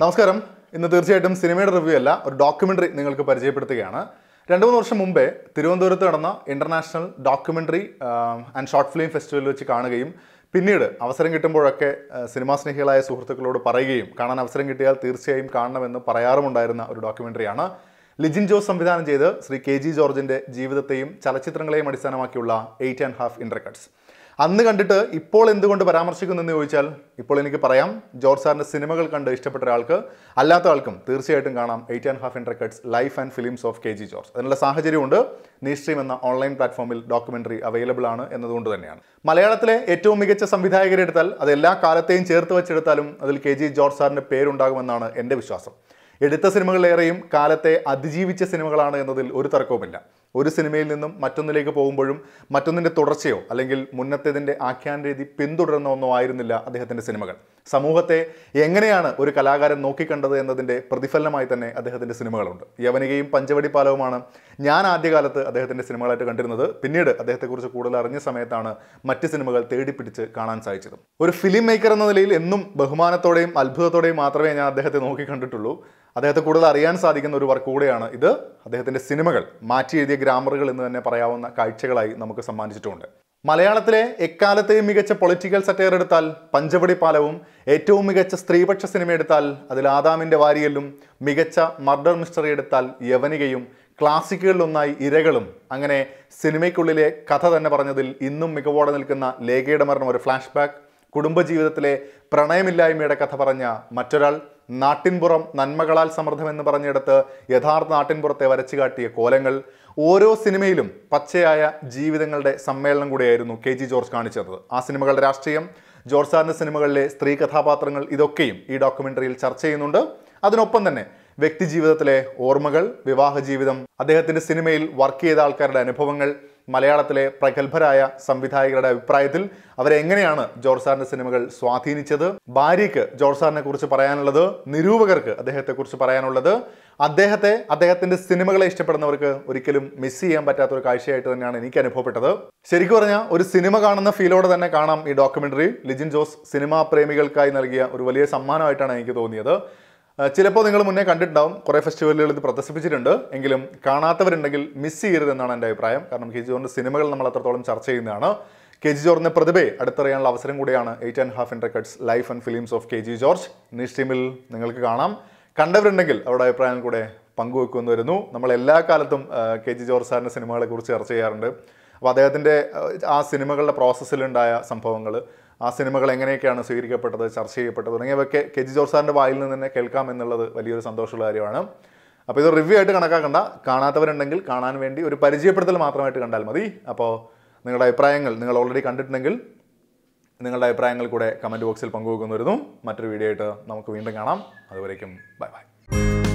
നമസ്കാരം ഇന്ന് തീർച്ചയായിട്ടും സിനിമയുടെ റിവ്യൂ അല്ല ഒരു ഡോക്യുമെന്ററി നിങ്ങൾക്ക് പരിചയപ്പെടുത്തുകയാണ് രണ്ട് മൂന്ന് വർഷം മുമ്പേ തിരുവനന്തപുരത്ത് നടന്ന international documentary and short film ഫെസ്റ്റിവലിൽ വെച്ച് കാണുകയും പിന്നീട് അവസരം കിട്ടുമ്പോഴൊക്കെ സിനിമാ സ്നേഹികളായ സുഹൃത്തുക്കളോട് പറയുകയും കാണാൻ അവസരം കിട്ടിയാൽ തീർച്ചയായും കാണണമെന്ന് പറയാറുമുണ്ടായിരുന്ന ഒരു ഡോക്യുമെൻ്ററിയാണ് ലിജിൻ ജോസ് സംവിധാനം ചെയ്ത് ശ്രീ കെ ജി ജോർജിൻ്റെ ജീവിതത്തെയും ചലച്ചിത്രങ്ങളെയും അടിസ്ഥാനമാക്കിയുള്ള eight and half intercuts അന്ന് കണ്ടിട്ട് ഇപ്പോൾ എന്തുകൊണ്ട് പരാമർശിക്കുന്നെന്ന് ചോദിച്ചാൽ ഇപ്പോൾ എനിക്ക് പറയാം ജോർജ് സാറിൻ്റെ സിനിമകൾ കണ്ട് ഇഷ്ടപ്പെട്ട ഒരാൾക്ക് അല്ലാത്ത ആൾക്കും തീർച്ചയായിട്ടും കാണാം eight and half intercuts life and films of K G George അതിനുള്ള സാഹചര്യമുണ്ട് നീസ്ട്രീം എന്ന ഓൺലൈൻ പ്ലാറ്റ്ഫോമിൽ ഡോക്യുമെൻ്ററി അവൈലബിൾ ആണ് എന്നതുകൊണ്ട് തന്നെയാണ് മലയാളത്തിലെ ഏറ്റവും മികച്ച സംവിധായകരെ എടുത്താൽ അത് എല്ലാ കാലത്തെയും ചേർത്ത് വെച്ചെടുത്താലും അതിൽ കെ ജി ജോർജ് സാറിൻ്റെ പേരുണ്ടാകുമെന്നാണ് എൻ്റെ വിശ്വാസം എടുത്ത സിനിമകളിലേറെയും കാലത്തെ അതിജീവിച്ച സിനിമകളാണ് എന്നതിൽ ഒരു തർക്കവുമില്ല ഒരു സിനിമയിൽ നിന്നും മറ്റൊന്നിലേക്ക് പോകുമ്പോഴും മറ്റൊന്നിൻ്റെ തുടർച്ചയോ അല്ലെങ്കിൽ മുന്നത്തേതിൻ്റെ ആഖ്യാന രീതി പിന്തുടരുന്ന ഒന്നോ ആയിരുന്നില്ല അദ്ദേഹത്തിൻ്റെ സിനിമകൾ സമൂഹത്തെ എങ്ങനെയാണ് ഒരു കലാകാരൻ നോക്കിക്കണ്ടത് എന്നതിൻ്റെ പ്രതിഫലനമായി തന്നെ അദ്ദേഹത്തിൻ്റെ സിനിമകളുണ്ട് യവനികയും പഞ്ചവടി പാലവുമാണ് ഞാൻ ആദ്യകാലത്ത് അദ്ദേഹത്തിൻ്റെ സിനിമകളായിട്ട് കണ്ടിരുന്നത് പിന്നീട് അദ്ദേഹത്തെക്കുറിച്ച് കൂടുതൽ അറിഞ്ഞ സമയത്താണ് മറ്റ് സിനിമകൾ തേടിപ്പിടിച്ച് കാണാൻ സാധിച്ചത് ഒരു ഫിലിം മേക്കർ എന്ന നിലയിൽ എന്നും ബഹുമാനത്തോടെയും അത്ഭുതത്തോടെയും മാത്രമേ ഞാൻ അദ്ദേഹത്തെ നോക്കി കണ്ടിട്ടുള്ളൂ അദ്ദേഹത്തെ കൂടുതൽ അറിയാൻ സാധിക്കുന്ന ഒരു വർക്ക് കൂടെയാണ് ഇത് അദ്ദേഹത്തിൻ്റെ സിനിമകൾ മാറ്റി എഴുതിയ ഗ്രാമറുകൾ എന്ന് തന്നെ പറയാവുന്ന കാഴ്ചകളായി നമുക്ക് സമ്മാനിച്ചിട്ടുണ്ട് മലയാളത്തിലെ എക്കാലത്തെയും മികച്ച പൊളിറ്റിക്കൽ സറ്റയർ എടുത്താൽ പഞ്ചവടി പാലവും ഏറ്റവും മികച്ച സ്ത്രീപക്ഷ സിനിമ എടുത്താൽ അതിൽ ആദാമിൻ്റെ വാരിയലും മികച്ച മർഡർ മിസ്റ്ററി എടുത്താൽ യവനികയും ക്ലാസിക്കുകളിലൊന്നായി ഇരകളും അങ്ങനെ സിനിമയ്ക്കുള്ളിലെ കഥ തന്നെ പറഞ്ഞതിൽ ഇന്നും മികവോടെ നിൽക്കുന്ന ലേഖയുടെ മരണം ഒരു ഫ്ലാഷ് ബാക്ക് കുടുംബജീവിതത്തിലെ പ്രണയമില്ലായ്മയുടെ കഥ പറഞ്ഞ മറ്റൊരാൾ നാട്ടിൻപുറം നന്മകളാൽ സമൃദ്ധമെന്ന് പറഞ്ഞെടുത്ത് യഥാർത്ഥ നാട്ടിൻപുറത്തെ വരച്ചു കാട്ടിയ കോലങ്ങൾ ഓരോ സിനിമയിലും പച്ചയായ ജീവിതങ്ങളുടെ സമ്മേളനം കൂടിയായിരുന്നു കെ ജി ജോർജ് കാണിച്ചത് ആ സിനിമകളുടെ രാഷ്ട്രീയം ജോർജ് സാറിൻ്റെ സിനിമകളിലെ സ്ത്രീ കഥാപാത്രങ്ങൾ ഇതൊക്കെയും ഈ ഡോക്യുമെൻ്ററിയിൽ ചർച്ച ചെയ്യുന്നുണ്ട് അതിനൊപ്പം തന്നെ വ്യക്തി ജീവിതത്തിലെ ഓർമ്മകൾ വിവാഹ ജീവിതം അദ്ദേഹത്തിൻ്റെ സിനിമയിൽ വർക്ക് ചെയ്ത ആൾക്കാരുടെ അനുഭവങ്ങൾ മലയാളത്തിലെ പ്രഗത്ഭരായ സംവിധായകരുടെ അഭിപ്രായത്തിൽ അവരെങ്ങനെയാണ് ജോർസാറിന്റെ സിനിമകൾ സ്വാധീനിച്ചത് ഭാര്യയ്ക്ക് ജോർസാറിനെ കുറിച്ച് പറയാനുള്ളത് നിരൂപകർക്ക് അദ്ദേഹത്തെക്കുറിച്ച് പറയാനുള്ളത് അദ്ദേഹത്തെ അദ്ദേഹത്തിന്റെ സിനിമകളെ ഇഷ്ടപ്പെടുന്നവർക്ക് ഒരിക്കലും മിസ് ചെയ്യാൻ പറ്റാത്ത ഒരു കാഴ്ചയായിട്ട് തന്നെയാണ് എനിക്ക് അനുഭവപ്പെട്ടത് ശരിക്കും പറഞ്ഞാൽ ഒരു സിനിമ കാണുന്ന ഫീലോടെ തന്നെ കാണാം ഈ ഡോക്യുമെന്ററി ലിജിൻ ജോസ് സിനിമാ പ്രേമികൾക്കായി നൽകിയ ഒരു വലിയ സമ്മാനമായിട്ടാണ് എനിക്ക് തോന്നിയത് ചിലപ്പോൾ നിങ്ങൾ മുന്നേ കണ്ടിട്ടുണ്ടാവും കുറേ ഫെസ്റ്റിവലുകൾ ഇത് പ്രദർശിപ്പിച്ചിട്ടുണ്ട് എങ്കിലും കാണാത്തവരുണ്ടെങ്കിൽ മിസ് ചെയ്യരുതെന്നാണ് എൻ്റെ അഭിപ്രായം കാരണം കെ ജി ജോറിൻ്റെ സിനിമകൾ നമ്മൾ അത്രത്തോളം ചർച്ച ചെയ്യുന്നതാണ് കെ ജി ജോർജിൻ്റെ പ്രതിഭയെ അടുത്തറിയാനുള്ള അവസരം കൂടിയാണ് eight and half intercuts life and films of K G George നിഷ് ടീമിൽ നിങ്ങൾക്ക് കാണാം കണ്ടവരുണ്ടെങ്കിൽ അവരുടെ അഭിപ്രായം കൂടെ പങ്കുവെക്കുമെന്ന് വരുന്നു നമ്മൾ എല്ലാ കാലത്തും കെ ജി ജോർജ് സാറിൻ്റെ സിനിമകളെക്കുറിച്ച് ചർച്ച ചെയ്യാറുണ്ട് അപ്പോൾ അദ്ദേഹത്തിൻ്റെ ആ സിനിമകളുടെ പ്രോസസ്സിലുണ്ടായ സംഭവങ്ങൾ ആ സിനിമകൾ എങ്ങനെയൊക്കെയാണ് സ്വീകരിക്കപ്പെട്ടത് ചർച്ച ചെയ്യപ്പെട്ടത് തുടങ്ങിയവയൊക്കെ കെ ജി ജോർജ് സാറിൻ്റെ വായിൽ നിന്ന് തന്നെ കേൾക്കാം എന്നുള്ളത് വലിയൊരു സന്തോഷമുള്ള കാര്യമാണ് അപ്പോൾ ഇത് റിവ്യൂ ആയിട്ട് കണക്കാക്കണ്ട കാണാത്തവരുണ്ടെങ്കിൽ കാണാൻ വേണ്ടി ഒരു പരിചയപ്പെടുത്തൽ മാത്രമായിട്ട് കണ്ടാൽ മതി അപ്പോൾ നിങ്ങളുടെ അഭിപ്രായങ്ങൾ നിങ്ങൾ ഓൾറെഡി കണ്ടിട്ടുണ്ടെങ്കിൽ നിങ്ങളുടെ അഭിപ്രായങ്ങൾ കൂടെ കമൻറ്റ് ബോക്സിൽ പങ്കുവെക്കുന്നവരുന്നു മറ്റൊരു വീഡിയോ ആയിട്ട് നമുക്ക് വീണ്ടും കാണാം അതുവരേക്കും ബൈ ബൈ